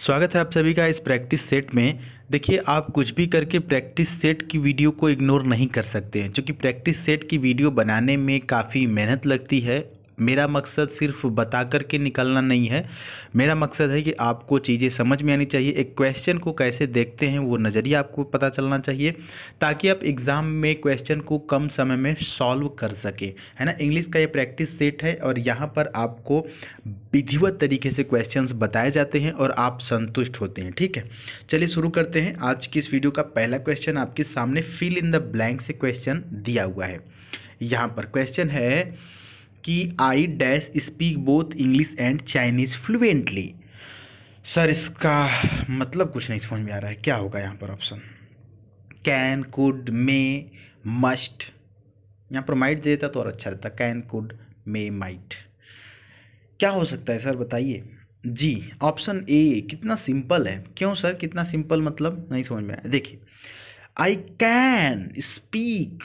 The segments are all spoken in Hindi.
स्वागत है आप सभी का इस प्रैक्टिस सेट में देखिए आप कुछ भी करके प्रैक्टिस सेट की वीडियो को इग्नोर नहीं कर सकते हैं क्योंकि प्रैक्टिस सेट की वीडियो बनाने में काफ़ी मेहनत लगती है मेरा मकसद सिर्फ बता कर के निकलना नहीं है मेरा मकसद है कि आपको चीज़ें समझ में आनी चाहिए एक क्वेश्चन को कैसे देखते हैं वो नज़रिया आपको पता चलना चाहिए ताकि आप एग्ज़ाम में क्वेश्चन को कम समय में सॉल्व कर सके है ना इंग्लिश का ये प्रैक्टिस सेट है और यहाँ पर आपको विधिवत तरीके से क्वेश्चन बताए जाते हैं और आप संतुष्ट होते हैं ठीक है चलिए शुरू करते हैं आज की इस वीडियो का पहला क्वेश्चन आपके सामने फिल इन द ब्लैंक से क्वेश्चन दिया हुआ है यहाँ पर क्वेश्चन है कि I dash speak both English and Chinese fluently sir इसका मतलब कुछ नहीं समझ में आ रहा है क्या होगा यहाँ पर option can could may must यहाँ पर माइट दे देता तो और अच्छा रहता कैन कुड मे माइट क्या हो सकता है सर बताइए जी ऑप्शन ए कितना सिंपल है क्यों सर कितना सिंपल मतलब नहीं समझ में आया देखिए I can speak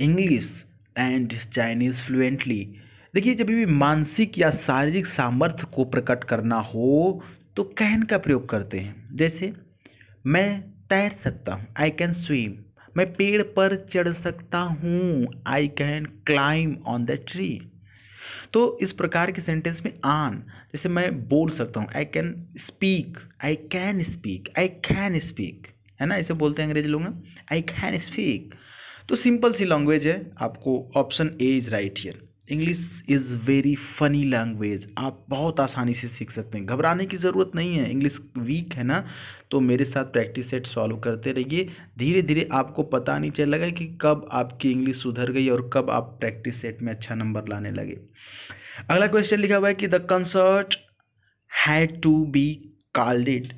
English and Chinese fluently देखिए जब भी मानसिक या शारीरिक सामर्थ्य को प्रकट करना हो तो कहन का प्रयोग करते हैं जैसे मैं तैर सकता हूँ आई कैन स्विम मैं पेड़ पर चढ़ सकता हूँ I can climb on the tree तो इस प्रकार के सेंटेंस में आन जैसे मैं बोल सकता हूँ I can speak I can speak I can speak है ना इसे बोलते हैं अंग्रेजी लोग ना आई कैन स्पीक तो सिंपल सी लैंग्वेज है आपको option A is right here English is very funny language आप बहुत आसानी से सीख सकते हैं घबराने की ज़रूरत नहीं है इंग्लिश वीक है ना तो मेरे साथ प्रैक्टिस सेट सॉल्व करते रहिए धीरे धीरे आपको पता नहीं चलेगा कि कब आपकी इंग्लिश सुधर गई और कब आप प्रैक्टिस सेट में अच्छा नंबर लाने लगे अगला क्वेश्चन लिखा हुआ है कि the concert had to be called it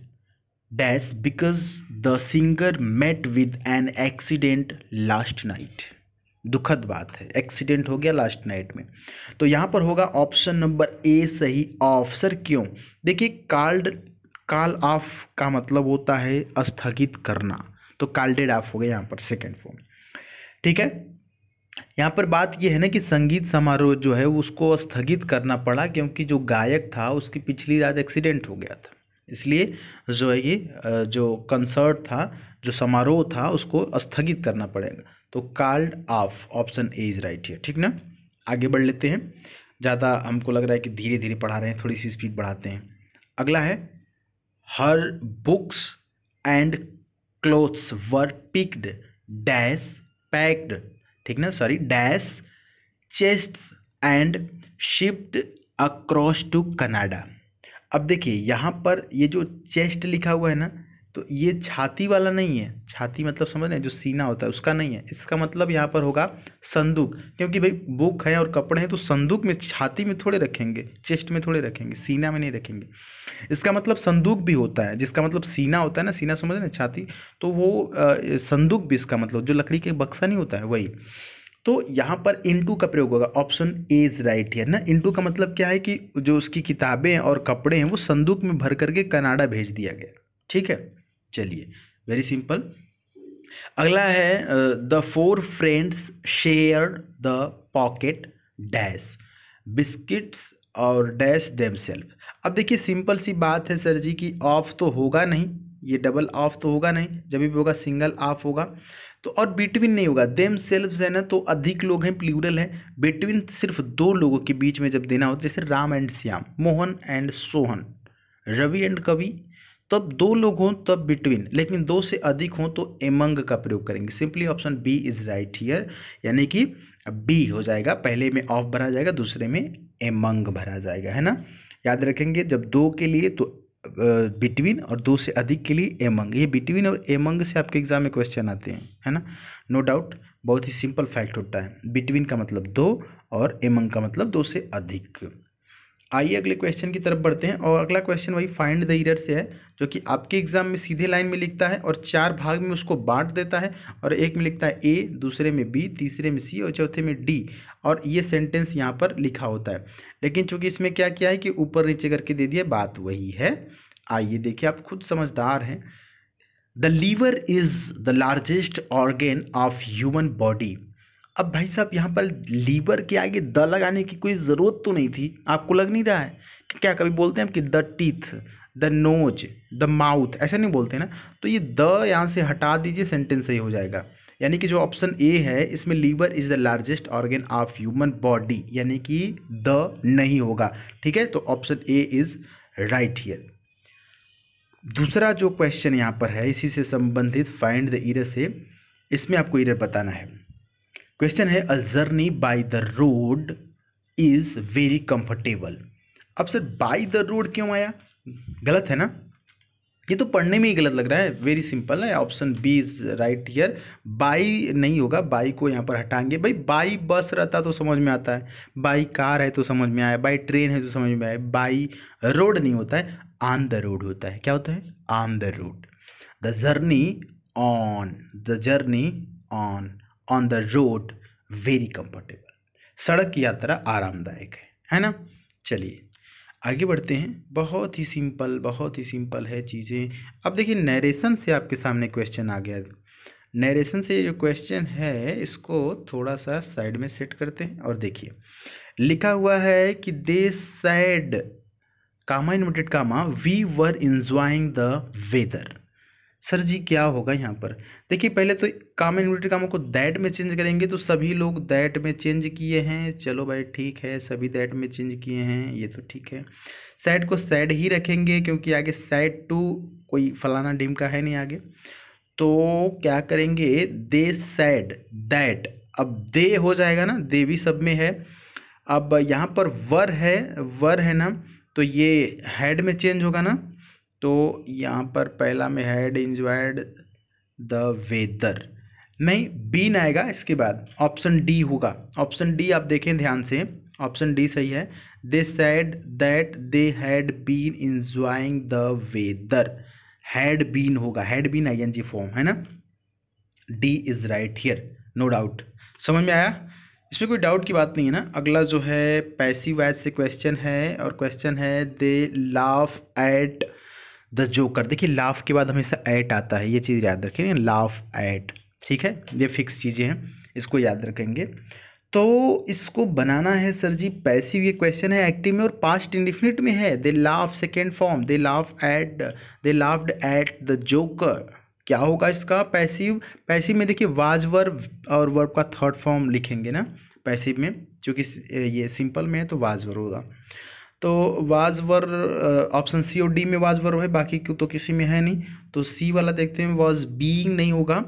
dash because the singer met with an accident last night दुखद बात है एक्सीडेंट हो गया लास्ट नाइट में तो यहाँ पर होगा ऑप्शन नंबर ए सही ऑफ सर क्यों देखिए कार्ड काल ऑफ का मतलब होता है स्थगित करना तो काल्डेड ऑफ हो गया यहाँ पर सेकेंड फॉर्म ठीक है यहाँ पर बात यह है ना कि संगीत समारोह जो है उसको स्थगित करना पड़ा क्योंकि जो गायक था उसकी पिछली रात एक्सीडेंट हो गया था इसलिए जो है ये जो कंसर्ट था जो समारोह था उसको स्थगित करना पड़ेगा तो called off option A is right है ठीक ना आगे बढ़ लेते हैं ज़्यादा हमको लग रहा है कि धीरे धीरे पढ़ा रहे हैं थोड़ी सी स्पीड बढ़ाते हैं अगला है her books and clothes were picked dash packed ठीक ना sorry dash chest and shift across to Canada अब देखिए यहाँ पर ये जो चेस्ट लिखा हुआ है ना तो ये छाती वाला नहीं है छाती मतलब समझ रहे जो सीना होता है उसका नहीं है इसका मतलब यहाँ पर होगा संदूक क्योंकि भाई बुक है और कपड़े हैं तो संदूक में छाती में थोड़े रखेंगे चेस्ट में थोड़े रखेंगे सीना में नहीं रखेंगे इसका मतलब संदूक भी होता है जिसका मतलब सीना होता है ना सीना समझ रहे छाती तो वो संदूक भी इसका मतलब जो लकड़ी के बक्सा नहीं होता है वही तो यहाँ पर इंटू का प्रयोग होगा ऑप्शन ए इज राइट है ना इंटू का मतलब क्या है कि जो उसकी किताबें और कपड़े हैं वो संदूक में भर करके कनाडा भेज दिया गया ठीक है चलिए वेरी सिंपल अगला है the four friends share the pocket dash biscuits और डैश देम सेल्फ अब देखिए सिंपल सी बात है सर जी कि ऑफ तो होगा नहीं ये डबल ऑफ तो होगा नहीं जब भी होगा सिंगल ऑफ होगा तो और बिटवीन नहीं होगा देम सेल्फ है ना तो अधिक लोग हैं प्लूरल है बिटवीन सिर्फ दो लोगों के बीच में जब देना होता है जैसे Ram and Shyam Mohan and Sohan Ravi and Kavi तब दो लोग हों तब बिटवीन लेकिन दो से अधिक हों तो एमंग का प्रयोग करेंगे simply option B is right here यानी कि बी हो जाएगा पहले में ऑफ भरा जाएगा दूसरे में एमंग भरा जाएगा है ना याद रखेंगे जब दो के लिए तो बिटवीन और दो से अधिक के लिए एमंग ये बिटवीन और एमंग से आपके एग्जाम में क्वेश्चन आते हैं है ना नो डाउट बहुत ही सिंपल फैक्ट होता है बिटवीन का मतलब दो और एमंग का मतलब दो से अधिक आइए अगले क्वेश्चन की तरफ बढ़ते हैं और अगला क्वेश्चन वही फाइंड द ईरर से है जो कि आपके एग्जाम में सीधे लाइन में लिखता है और चार भाग में उसको बांट देता है और एक में लिखता है ए दूसरे में बी तीसरे में सी और चौथे में डी और ये सेंटेंस यहाँ पर लिखा होता है लेकिन चूंकि इसमें क्या किया है कि ऊपर नीचे करके दे दिया बात वही है आइए देखिए आप खुद समझदार हैं the liver is the largest organ of human body अब भाई साहब यहाँ पर लीवर के आगे द लगाने की कोई ज़रूरत तो नहीं थी आपको लग नहीं रहा है क्या कभी बोलते हैं कि the teeth the nose the mouth ऐसा नहीं बोलते ना तो ये द यहाँ से हटा दीजिए सेंटेंस सही हो जाएगा यानी कि जो ऑप्शन ए है इसमें liver is the largest organ of human body यानी कि द नहीं होगा ठीक है तो option A is right here दूसरा जो क्वेश्चन यहाँ पर है इसी से संबंधित फाइंड द ईरर से इसमें आपको ईरर बताना है क्वेश्चन है a journey by the road is very comfortable अब सर बाय द रोड क्यों आया गलत है ना ये तो पढ़ने में ही गलत लग रहा है वेरी सिंपल है option B is right here by नहीं होगा बाई को यहाँ पर हटाएंगे भाई बाई बस रहता तो समझ में आता है बाई कार है तो समझ में आया बाई ट्रेन है तो समझ में आया बाई रोड नहीं होता है ऑन द रोड होता है क्या होता है on the road the journey on the journey on on the road very comfortable सड़क की यात्रा आरामदायक है है ना चलिए आगे बढ़ते हैं बहुत ही सिंपल बहुत ही सिंपल है चीज़ें अब देखिए नरेशन से आपके सामने क्वेश्चन आ गया नरेशन से जो क्वेश्चन है इसको थोड़ा सा साइड में सेट करते हैं और देखिए लिखा हुआ है कि they said comma inverted comma we were enjoying the weather sir ji क्या होगा यहाँ पर देखिए पहले तो कॉमन यूनिट कामों को दैट में चेंज करेंगे तो सभी लोग दैट में चेंज किए हैं चलो भाई ठीक है सभी दैट में चेंज किए हैं ये तो ठीक है सैड को सैड ही रखेंगे क्योंकि आगे सैड टू कोई फलाना डीम का है नहीं आगे तो क्या करेंगे दे सैड दैट अब दे हो जाएगा ना दे भी सब में है अब यहाँ पर वर है वर है ना तो ये हेड में चेंज होगा ना तो यहाँ पर पहला में हैड इंजॉयड द वेदर नहीं बी आएगा इसके बाद ऑप्शन डी होगा ऑप्शन डी आप देखें ध्यान से ऑप्शन डी सही है they said that they had been enjoying the weather had been होगा had been I N G form है ना D is right here no doubt समझ में आया इसमें कोई डाउट की बात नहीं है ना अगला जो है पैसिव वैज से क्वेश्चन है और क्वेश्चन है they laugh at the joker देखिए लाफ के बाद हमेशा ऐट आता है ये चीज़ याद रखेंगे लाफ ऐट ठीक है ये फिक्स चीज़ें हैं इसको याद रखेंगे तो इसको बनाना है सर जी पैसिव ये क्वेश्चन है एक्टिव में और पास्ट इंडिफिनिट में है they laugh second form they laugh at they laughed at the joker क्या होगा इसका पैसिव पैसिव में देखिए वाज वर्ब और वर्ब का थर्ड फॉर्म लिखेंगे ना पैसिव में क्योंकि ये सिंपल में है तो वाज वर्ब होगा तो वाज वर ऑप्शन सी और डी में वाजवर है बाकी तो किसी में है नहीं तो सी वाला देखते हैं वॉज बीइंग नहीं होगा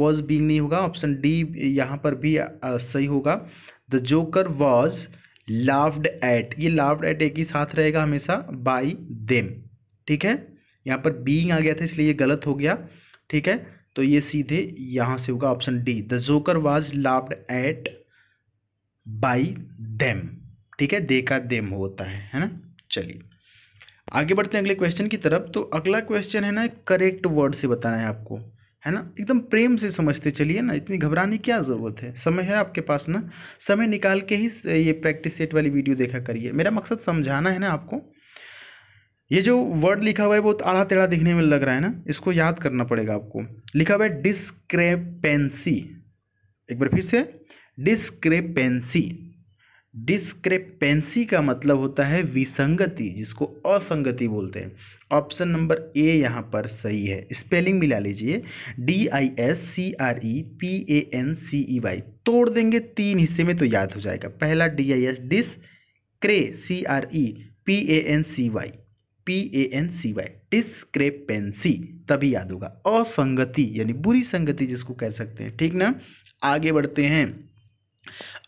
वॉज बीइंग नहीं होगा ऑप्शन डी यहाँ पर भी आ, सही होगा the joker was laughed at ये लाव्ड एट एक ही साथ रहेगा हमेशा बाई देम ठीक है यहाँ पर बीइंग आ गया था इसलिए ये गलत हो गया ठीक है तो ये सीधे यहाँ से होगा option D the joker was laughed at by them ठीक है दे का देम होता है है ना चलिए आगे बढ़ते हैं अगले क्वेश्चन की तरफ तो अगला क्वेश्चन है ना करेक्ट वर्ड से बताना है आपको है ना एकदम प्रेम से समझते चलिए ना इतनी घबराने क्या ज़रूरत है समय है आपके पास ना समय निकाल के ही ये प्रैक्टिस सेट वाली वीडियो देखा करिए मेरा मकसद समझाना है ना आपको ये जो वर्ड लिखा हुआ है बहुत तो आड़ा टेढ़ा दिखने में लग रहा है ना इसको याद करना पड़ेगा आपको लिखा हुआ है डिस्क्रेपेंसी एक बार फिर से डिस्क्रेपेंसी डिस्क्रेपेंसी का मतलब होता है विसंगति जिसको असंगति बोलते हैं ऑप्शन नंबर ए यहाँ पर सही है स्पेलिंग मिला लीजिए D I S C R E P A N C Y वाई तोड़ देंगे तीन हिस्से में तो याद हो जाएगा पहला D I S dis cre C R E P A N C Y P A N C Y discrepancy तभी याद होगा असंगति यानी बुरी संगति जिसको कह सकते हैं ठीक ना आगे बढ़ते हैं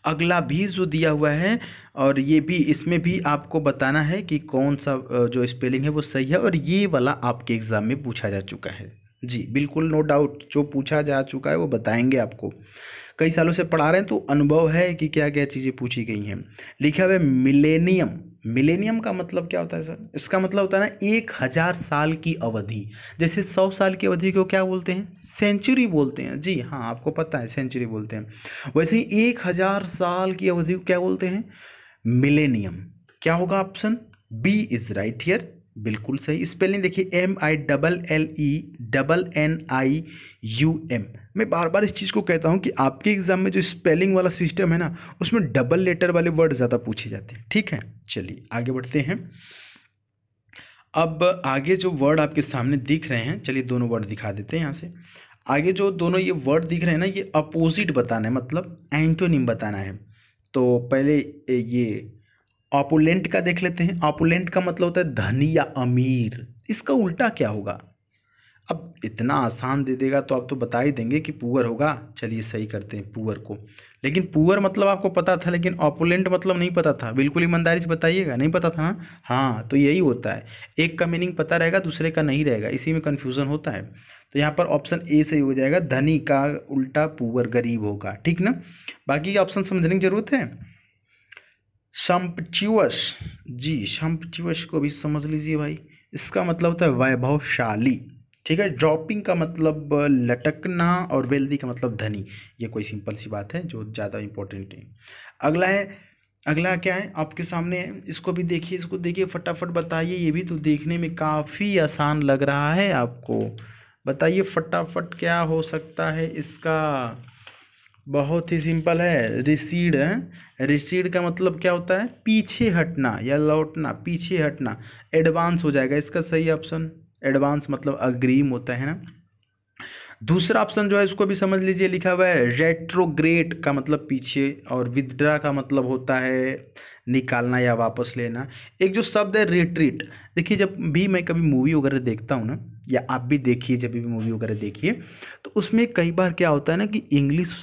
अगला भी जो दिया हुआ है और ये भी इसमें भी आपको बताना है कि कौन सा जो स्पेलिंग है वो सही है और ये वाला आपके एग्ज़ाम में पूछा जा चुका है जी बिल्कुल नो डाउट जो पूछा जा चुका है वो बताएंगे आपको कई सालों से पढ़ा रहे हैं तो अनुभव है कि क्या क्या चीज़ें पूछी गई हैं लिखा हुआ है मिलेनियम मिलेनियम का मतलब क्या होता है सर इसका मतलब होता है ना एक हज़ार साल की अवधि जैसे सौ साल की अवधि को क्या बोलते हैं सेंचुरी बोलते हैं जी हाँ आपको पता है सेंचुरी बोलते हैं वैसे ही एक हज़ार साल की अवधि को क्या बोलते हैं मिलेनियम क्या होगा option B is right here बिल्कुल सही स्पेलिंग देखिए M I double L E double N I U M मैं बार बार इस चीज़ को कहता हूँ कि आपके एग्ज़ाम में जो स्पेलिंग वाला सिस्टम है ना उसमें डबल लेटर वाले वर्ड ज़्यादा पूछे जाते हैं ठीक है चलिए आगे बढ़ते हैं अब आगे जो वर्ड आपके सामने दिख रहे हैं चलिए दोनों वर्ड दिखा देते हैं यहाँ से आगे जो दोनों ये वर्ड दिख रहे हैं ना ये अपोजिट बताना है मतलब एंटोनिम बताना है तो पहले ये ऑपोलेंट का देख लेते हैं ऑपोलेंट का मतलब होता है धनी या अमीर इसका उल्टा क्या होगा अब इतना आसान दे देगा तो आप तो बता ही देंगे कि पुअर होगा चलिए सही करते हैं पुअर को लेकिन पुअर मतलब आपको पता था लेकिन ऑपोलेंट मतलब नहीं पता था बिल्कुल ईमानदारी से बताइएगा नहीं पता था ना हाँ तो यही होता है एक का मीनिंग पता रहेगा दूसरे का नहीं रहेगा इसी में कन्फ्यूज़न होता है तो यहाँ पर ऑप्शन ए सही हो जाएगा धनी का उल्टा पुअर गरीब होगा ठीक ना बाकी ऑप्शन समझने की ज़रूरत है शम्पच्यूअस जी शम्पच्यूअस को भी समझ लीजिए भाई इसका मतलब होता है वैभवशाली ठीक है ड्रॉपिंग का मतलब लटकना और वेल्दी का मतलब धनी ये कोई सिंपल सी बात है जो ज़्यादा इंपॉर्टेंट है अगला है अगला क्या है आपके सामने है इसको भी देखिए इसको देखिए फटाफट बताइए ये भी तो देखने में काफ़ी आसान लग रहा है आपको बताइए फटाफट क्या हो सकता है इसका बहुत ही सिंपल है रिसीड है रिसीड का मतलब क्या होता है पीछे हटना या लौटना पीछे हटना एडवांस हो जाएगा इसका सही ऑप्शन एडवांस मतलब अग्रीम होता है ना दूसरा ऑप्शन जो है उसको भी समझ लीजिए लिखा हुआ है रेट्रोग्रेट का मतलब पीछे और विदड्रा का मतलब होता है निकालना या वापस लेना एक जो शब्द है रिट्रीट देखिए जब भी मैं कभी मूवी वगैरह देखता हूँ ना या आप भी देखिए जब भी मूवी वगैरह देखिए तो उसमें कई बार क्या होता है ना कि इंग्लिश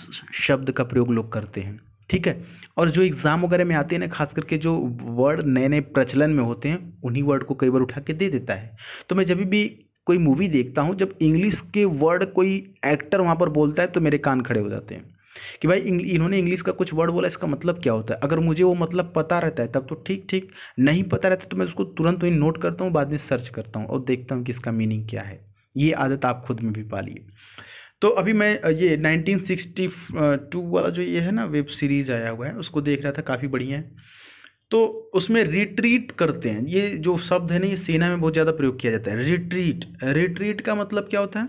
शब्द का प्रयोग लोग करते हैं ठीक है और जो एग्ज़ाम वगैरह में आते हैं ना खास करके जो वर्ड नए नए प्रचलन में होते हैं उन्हीं वर्ड को कई बार उठा के दे देता है तो मैं जब भी कोई मूवी देखता हूँ जब इंग्लिश के वर्ड कोई एक्टर वहाँ पर बोलता है तो मेरे कान खड़े हो जाते हैं कि भाई इन्होंने इंग्लिश का कुछ वर्ड बोला इसका मतलब क्या होता है अगर मुझे वो मतलब पता रहता है तब तो ठीक ठीक नहीं पता रहता तो मैं उसको तुरंत वहीं नोट करता हूँ बाद में सर्च करता हूँ और देखता हूँ कि इसका मीनिंग क्या है ये आदत आप खुद में भी पालिए तो अभी मैं ये 1962 वाला जो ये है ना वेब सीरीज़ आया हुआ है उसको देख रहा था काफ़ी बढ़िया है तो उसमें रिट्रीट करते हैं ये जो शब्द है ना ये सेना में बहुत ज़्यादा प्रयोग किया जाता है रिट्रीट रिट्रीट का मतलब क्या होता है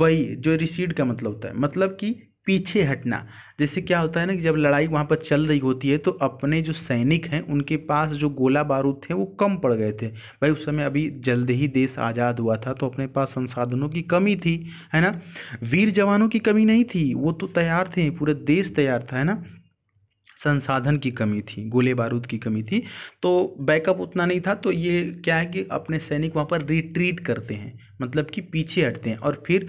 वही जो रिसीड का मतलब होता है मतलब कि पीछे हटना जैसे क्या होता है ना कि जब लड़ाई वहाँ पर चल रही होती है तो अपने जो सैनिक हैं उनके पास जो गोला बारूद थे वो कम पड़ गए थे भाई उस समय अभी जल्द ही देश आज़ाद हुआ था तो अपने पास संसाधनों की कमी थी है ना वीर जवानों की कमी नहीं थी वो तो तैयार थे पूरा देश तैयार था है ना संसाधन की कमी थी गोले बारूद की कमी थी तो बैकअप उतना नहीं था तो ये क्या है कि अपने सैनिक वहाँ पर रिट्रीट करते हैं मतलब कि पीछे हटते हैं और फिर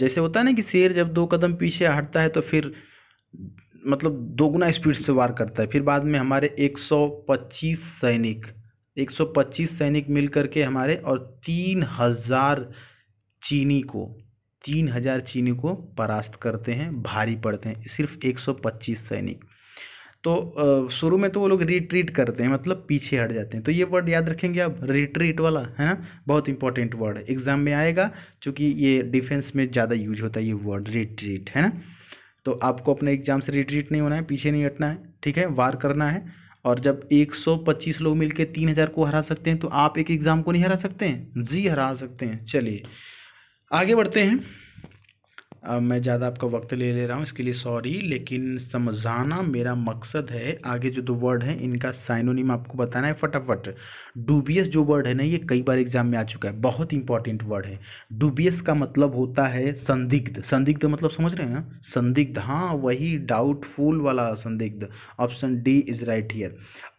जैसे होता है ना कि शेर जब दो कदम पीछे हटता है तो फिर मतलब दोगुना स्पीड से वार करता है फिर बाद में हमारे 125 सैनिक 125 सैनिक मिल करके हमारे और तीन हज़ार चीनी को तीन हज़ार चीनी को परास्त करते हैं भारी पड़ते हैं सिर्फ 125 सैनिक तो शुरू में तो वो लोग रिट्रीट करते हैं मतलब पीछे हट जाते हैं तो ये वर्ड याद रखेंगे आप रिट्रीट वाला है ना बहुत इंपॉर्टेंट वर्ड है एग्जाम में आएगा क्योंकि ये डिफेंस में ज़्यादा यूज होता है ये वर्ड रिट्रीट है ना तो आपको अपने एग्जाम से रिट्रीट नहीं होना है पीछे नहीं हटना है ठीक है वार करना है और जब 125 लोग मिलके 3000 को हरा सकते हैं तो आप एक एग्ज़ाम को नहीं हरा सकते हैं जी हरा सकते हैं चलिए आगे बढ़ते हैं अब मैं ज़्यादा आपका वक्त ले ले रहा हूँ इसके लिए सॉरी लेकिन समझाना मेरा मकसद है आगे जो दो वर्ड हैं इनका साइनोनिम आपको बताना है फटाफट डूबियस जो वर्ड है ना ये कई बार एग्जाम में आ चुका है बहुत इंपॉर्टेंट वर्ड है डूबियस का मतलब होता है संदिग्ध संदिग्ध मतलब समझ रहे हैं ना संदिग्ध हाँ वही डाउटफुल वाला संदिग्ध option D is right here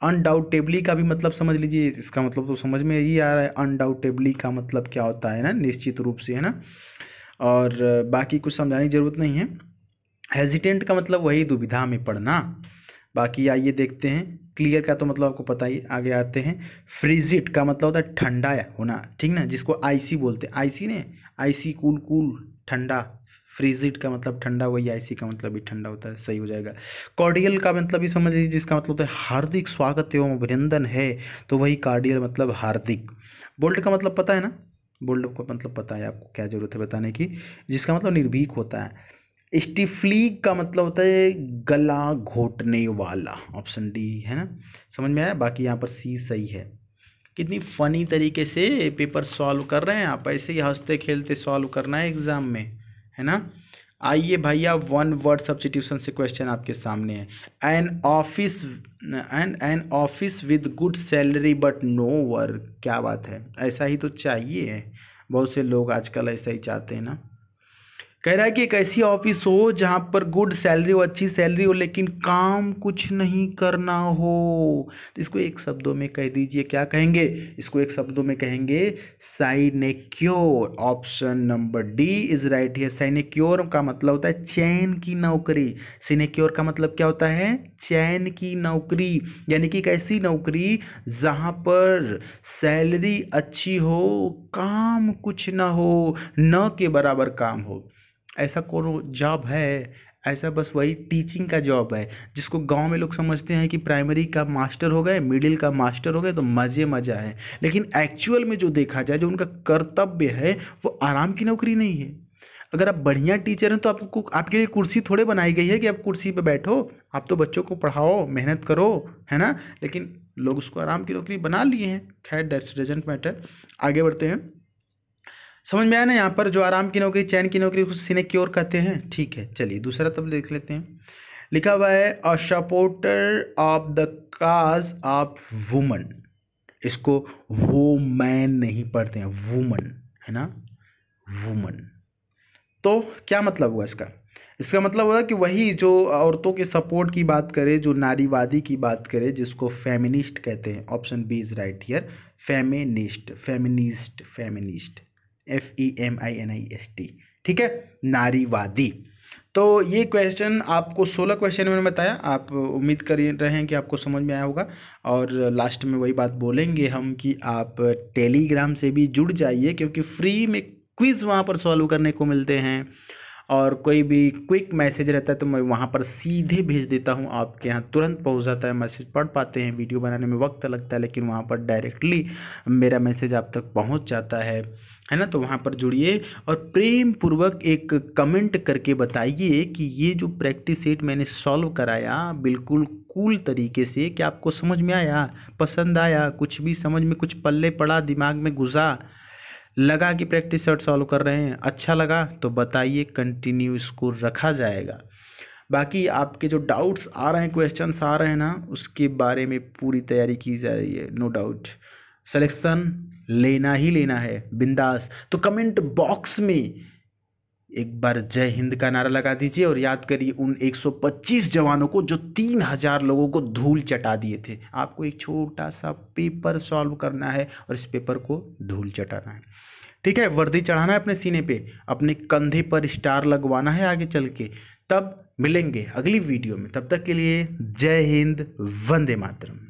undoubtably का भी मतलब समझ लीजिए इसका मतलब तो समझ में ही आ रहा है अनडाउटेबली का मतलब क्या होता है ना निश्चित रूप से है ना और बाकी कुछ समझाने की ज़रूरत नहीं है हेजिटेंट का मतलब वही दुविधा में पड़ना बाकी आइए देखते हैं क्लियर का तो मतलब आपको पता ही आगे आते हैं फ्रिजिट का मतलब होता है ठंडा होना ठीक ना जिसको आईसी बोलते हैं आईसी ने आईसी कूल कूल ठंडा फ्रिजिट का मतलब ठंडा वही आईसी का मतलब भी ठंडा होता है सही हो जाएगा कॉर्डियल का मतलब भी समझ लीजिए जिसका मतलब होता है हार्दिक स्वागत एवं अभिनंदन है तो वही कार्डियल मतलब हार्दिक बोल्ट का मतलब पता है ना बोल्ड का मतलब पता है आपको क्या ज़रूरत है बताने की जिसका मतलब निर्भीक होता है स्टिफली का मतलब होता है गला घोटने वाला ऑप्शन डी है ना समझ में आया बाकी यहाँ पर सी सही है कितनी फ़नी तरीके से पेपर सॉल्व कर रहे हैं आप ऐसे ही हंसते खेलते सॉल्व करना है एग्ज़ाम में है ना आइए भैया वन वर्ड सब्सटीट्यूशन से क्वेश्चन आपके सामने है an office and an office with good salary but no work क्या बात है ऐसा ही तो चाहिए बहुत से लोग आजकल ऐसा ही चाहते हैं ना कह रहा है कि एक ऐसी ऑफिस हो जहाँ पर गुड सैलरी हो अच्छी सैलरी हो लेकिन काम कुछ नहीं करना हो तो इसको एक शब्दों में कह दीजिए क्या कहेंगे इसको एक शब्दों में कहेंगे sinecure option number D is right है साइनेक्योर का मतलब होता है चैन की नौकरी सिनेक्योर का मतलब क्या होता है चैन की नौकरी यानी कि एक ऐसी नौकरी जहाँ पर सैलरी अच्छी हो काम कुछ ना हो न के बराबर काम हो ऐसा को जॉब है ऐसा बस वही टीचिंग का जॉब है जिसको गांव में लोग समझते हैं कि प्राइमरी का मास्टर हो गए मिडिल का मास्टर हो गए तो मज़े मज़ा है लेकिन एक्चुअल में जो देखा जाए जो उनका कर्तव्य है वो आराम की नौकरी नहीं है अगर आप बढ़िया टीचर हैं तो आपको आपके लिए कुर्सी थोड़े बनाई गई है कि आप कुर्सी पर बैठो आप तो बच्चों को पढ़ाओ मेहनत करो है ना लेकिन लोग उसको आराम की नौकरी बना लिए हैं खैर दैट्स डजेंट मैटर आगे बढ़ते हैं समझ में आया ना यहाँ पर जो आराम की नौकरी चैन की नौकरी उसे सिनेक्योर कहते हैं ठीक है चलिए दूसरा तब देख लेते हैं लिखा हुआ है a supporter of the cause of women इसको वो मैन नहीं पढ़ते हैं वुमन है ना वुमन तो क्या मतलब हुआ इसका इसका मतलब हुआ कि वही जो औरतों के सपोर्ट की बात करे जो नारीवादी की बात करे जिसको फेमिनिस्ट कहते हैं option B is right here feminist feminist feminist F E M I N I S T ठीक है नारीवादी तो ये क्वेश्चन आपको सोलह क्वेश्चन मैंने बताया आप उम्मीद कर रहे हैं कि आपको समझ में आया होगा और लास्ट में वही बात बोलेंगे हम कि आप टेलीग्राम से भी जुड़ जाइए क्योंकि फ्री में क्विज़ वहाँ पर सॉल्व करने को मिलते हैं और कोई भी क्विक मैसेज रहता है तो मैं वहाँ पर सीधे भेज देता हूँ आपके यहाँ तुरंत पहुँच जाता है मैसेज पढ़ पाते हैं वीडियो बनाने में वक्त लगता है लेकिन वहाँ पर डायरेक्टली मेरा मैसेज आप तक पहुँच जाता है है ना तो वहाँ पर जुड़िए और प्रेम पूर्वक एक कमेंट करके बताइए कि ये जो प्रैक्टिस सेट मैंने सॉल्व कराया बिल्कुल कूल तरीके से क्या आपको समझ में आया पसंद आया कुछ भी समझ में कुछ पल्ले पड़ा दिमाग में घुसा लगा कि प्रैक्टिस सेट सॉल्व कर रहे हैं अच्छा लगा तो बताइए कंटिन्यू इसको रखा जाएगा बाकी आपके जो डाउट्स आ रहे हैं क्वेश्चंस आ रहे हैं ना उसके बारे में पूरी तैयारी की जा रही है नो डाउट सिलेक्शन लेना ही लेना है बिंदास तो कमेंट बॉक्स में एक बार जय हिंद का नारा लगा दीजिए और याद करिए उन 125 जवानों को जो 3000 लोगों को धूल चटा दिए थे आपको एक छोटा सा पेपर सॉल्व करना है और इस पेपर को धूल चटाना है ठीक है वर्दी चढ़ाना है अपने सीने पे अपने कंधे पर स्टार लगवाना है आगे चल के तब मिलेंगे अगली वीडियो में तब तक के लिए जय हिंद वंदे मातरम